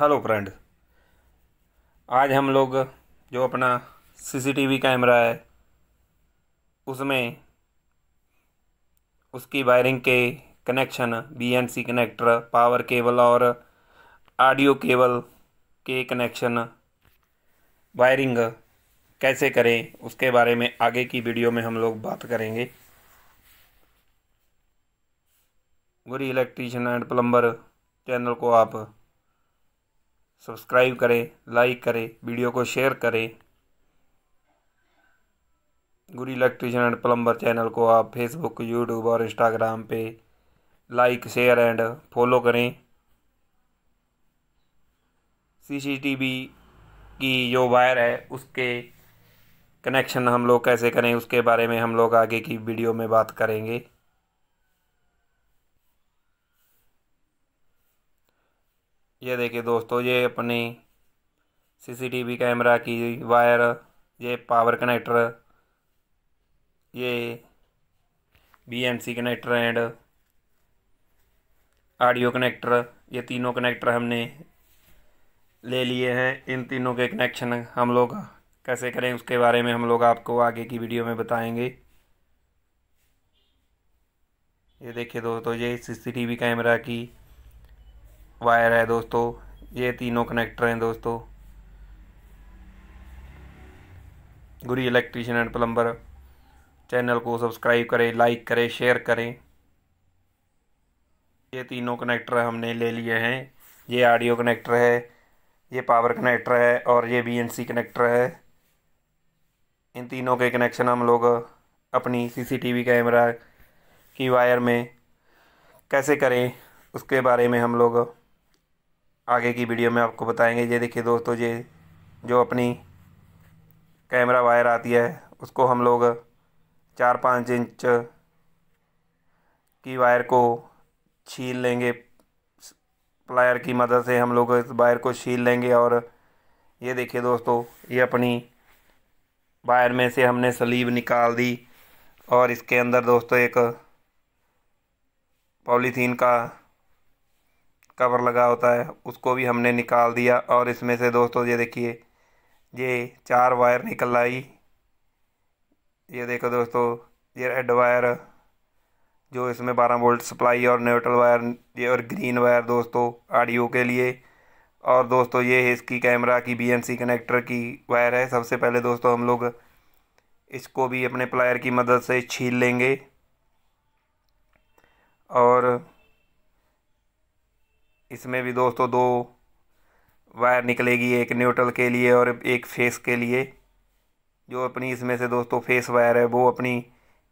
hello friend आज हम लोग जो अपना सीसीटीवी कैमरा है उसमें उसकी वायरिंग के connection BNC connector power cable और ऑडियो केबल के कनेक्शन वायरिंग कैसे करें उसके बारे में आगे की वीडियो में हम लोग बात करेंगे Guri electrician and plumber channel को आप सब्सक्राइब करें लाइक करें वीडियो को शेयर करें गुरु इलेक्ट्रिशियन एंड प्लम्बर चैनल को आप फेसबुक यूट्यूब और इंस्टाग्राम पे लाइक शेयर एंड फॉलो करें सीसीटीवी की जो वायर है उसके कनेक्शन हम लोग कैसे करें उसके बारे में हम लोग आगे की वीडियो में बात करेंगे ये देखिए दोस्तों ये अपनी सीसीटीवी कैमरा की वायर ये पावर कनेक्टर ये BMC connector and audio connector ये तीनों कनेक्टर हमने ले लिए हैं इन तीनों के कनेक्शन हम लोग कैसे करें उसके बारे में हम लोग आपको आगे की वीडियो में बताएंगे ये देखिए दोस्तों ये सीसीटीवी कैमरा की वायर है दोस्तों ये तीनों कनेक्टर हैं दोस्तों Guri electrician and plumber channel को सब्सक्राइब करें लाइक करें शेयर करें ये तीनों कनेक्टर हमने ले लिए हैं ये ऑडियो कनेक्टर है ये पावर कनेक्टर है और ये बीएनसी कनेक्टर है इन तीनों के कनेक्शन हम लोग अपनी सीसीटीवी कैमरा की वायर में कैसे करें उसके बारे में हम लोग आगे की वीडियो में आपको बताएंगे ये देखिए दोस्तों ये जो अपनी कैमरा वायर आती है उसको हम लोग चार पाँच इंच की वायर को छील लेंगे प्लायर की मदद से हम लोग इस वायर को छील लेंगे और ये देखिए दोस्तों ये अपनी वायर में से हमने सलीब निकाल दी और इसके अंदर दोस्तों एक पॉलीथीन का कवर लगा होता है उसको भी हमने निकाल दिया और इसमें से दोस्तों ये देखिए ये चार वायर निकल आई ये देखो दोस्तों ये रेड वायर जो इसमें बारह वोल्ट सप्लाई और न्यूट्रल वायर ये और ग्रीन वायर दोस्तों ऑडियो के लिए और दोस्तों ये है इसकी कैमरा की बीएनसी कनेक्टर की वायर है सबसे पहले दोस्तों हम लोग इसको भी अपने प्लायर की मदद से छील लेंगे और इसमें भी दोस्तों दो वायर निकलेगी एक न्यूट्रल के लिए और एक फेस के लिए जो अपनी इसमें से दोस्तों फेस वायर है वो अपनी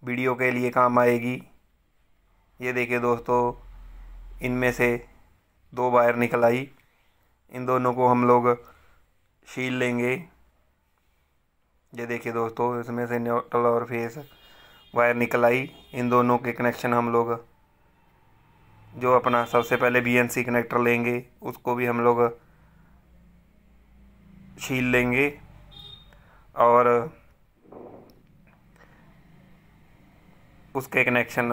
वीडियो के लिए काम आएगी ये देखिए दोस्तों इनमें से दो वायर निकल आई इन दोनों को हम लोग शील लेंगे ये देखिए दोस्तों इसमें से न्यूट्रल और फेस वायर निकल आई इन दोनों के कनेक्शन हम लोग जो अपना सबसे पहले बी एन सी कनेक्टर लेंगे उसको भी हम लोग छील लेंगे और उसके कनेक्शन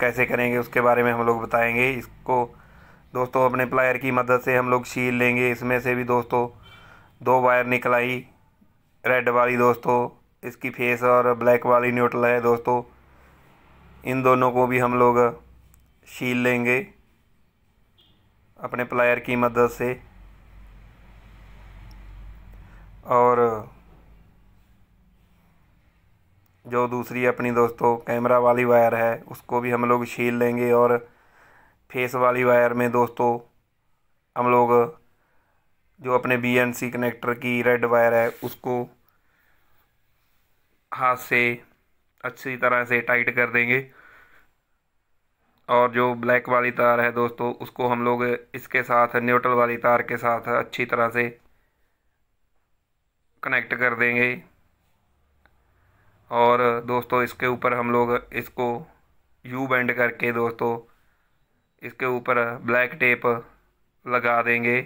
कैसे करेंगे उसके बारे में हम लोग बताएंगे इसको दोस्तों अपने प्लायर की मदद से हम लोग छील लेंगे इसमें से भी दोस्तों दो वायर निकल आई रेड वाली दोस्तों इसकी फेस और ब्लैक वाली न्यूट्रल है दोस्तों इन दोनों को भी हम लोग शील लेंगे अपने प्लायर की मदद से और जो दूसरी अपनी दोस्तों कैमरा वाली वायर है उसको भी हम लोग शील लेंगे और फेस वाली वायर में दोस्तों हम लोग जो अपने बी एन सी कनेक्टर की रेड वायर है उसको हाथ से अच्छी तरह से टाइट कर देंगे और जो ब्लैक वाली तार है दोस्तों उसको हम लोग इसके साथ न्यूट्रल वाली तार के साथ अच्छी तरह से कनेक्ट कर देंगे और दोस्तों इसके ऊपर हम लोग इसको यू बेंड करके दोस्तों इसके ऊपर ब्लैक टेप लगा देंगे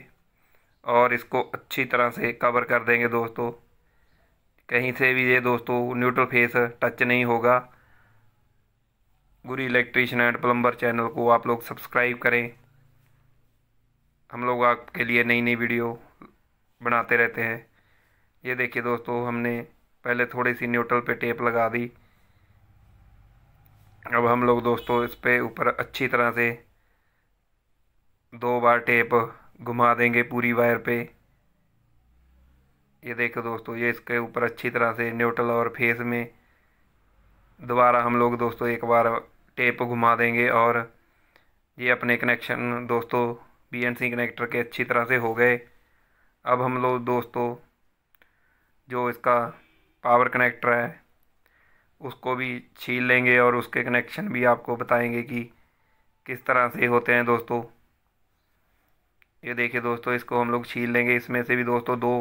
और इसको अच्छी तरह से कवर कर देंगे दोस्तों कहीं से भी ये दोस्तों न्यूट्रल फेस टच नहीं होगा Guri electrician and plumber channel को आप लोग सब्सक्राइब करें हम लोग आपके लिए नई नई वीडियो बनाते रहते हैं ये देखिए दोस्तों हमने पहले थोड़ी सी न्यूट्रल पे टेप लगा दी अब हम लोग दोस्तों इस पर ऊपर अच्छी तरह से दो बार टेप घुमा देंगे पूरी वायर पे ये देखो दोस्तों ये इसके ऊपर अच्छी तरह से न्यूट्रल और फेस में दोबारा हम लोग दोस्तों एक बार टेप घुमा देंगे और ये अपने कनेक्शन दोस्तों बी एन सी कनेक्टर के अच्छी तरह से हो गए अब हम लोग दोस्तों जो इसका पावर कनेक्टर है उसको भी छील लेंगे और उसके कनेक्शन भी आपको बताएंगे कि किस तरह से होते हैं दोस्तों ये देखिए दोस्तों इसको हम लोग छील लेंगे इसमें से भी दोस्तों दो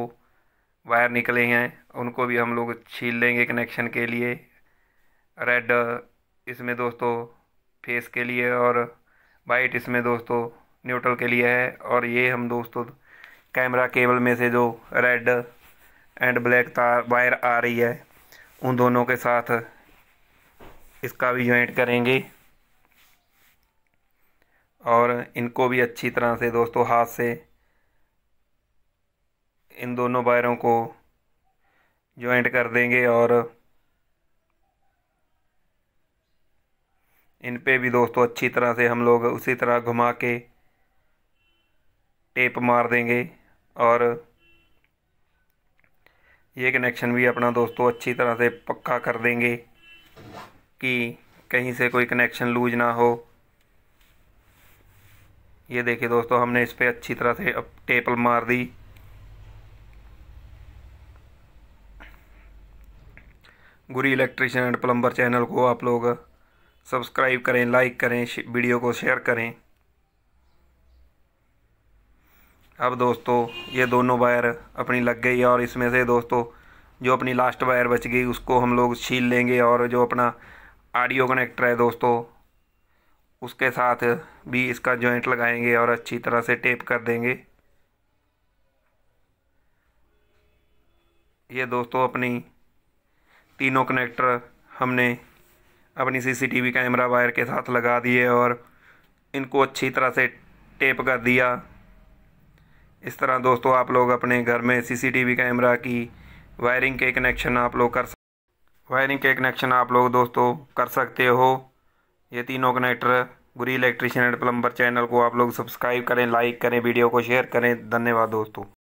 वायर निकले हैं उनको भी हम लोग छील लेंगे कनेक्शन के लिए रेड इसमें दोस्तों फेस के लिए और वाइट इसमें दोस्तों न्यूट्रल के लिए है और ये हम दोस्तों कैमरा केबल में से जो रेड एंड ब्लैक तार वायर आ रही है उन दोनों के साथ इसका भी ज्वाइंट करेंगे और इनको भी अच्छी तरह से दोस्तों हाथ से इन दोनों वायरों को ज्वाइंट कर देंगे और इन पे भी दोस्तों अच्छी तरह से हम लोग उसी तरह घुमा के टेप मार देंगे और ये कनेक्शन भी अपना दोस्तों अच्छी तरह से पक्का कर देंगे कि कहीं से कोई कनेक्शन लूज ना हो ये देखिए दोस्तों हमने इस पर अच्छी तरह से अब टेप मार दी Guri electrician and plumber channel को आप लोग सब्सक्राइब करें लाइक करें वीडियो को शेयर करें अब दोस्तों ये दोनों वायर अपनी लग गई और इसमें से दोस्तों जो अपनी लास्ट वायर बच गई उसको हम लोग छील लेंगे और जो अपना ऑडियो कनेक्टर है दोस्तों उसके साथ भी इसका जॉइंट लगाएंगे और अच्छी तरह से टेप कर देंगे ये दोस्तों अपनी तीनों कनेक्टर हमने अपनी सीसीटीवी कैमरा वायर के साथ लगा दिए और इनको अच्छी तरह से टेप कर दिया इस तरह दोस्तों आप लोग अपने घर में सीसीटीवी कैमरा की वायरिंग के कनेक्शन आप लोग कर वायरिंग के कनेक्शन आप लोग दोस्तों कर सकते हो ये तीनों connector Guri electrician and plumber channel को आप लोग सब्सक्राइब करें लाइक करें वीडियो को शेयर करें धन्यवाद दोस्तों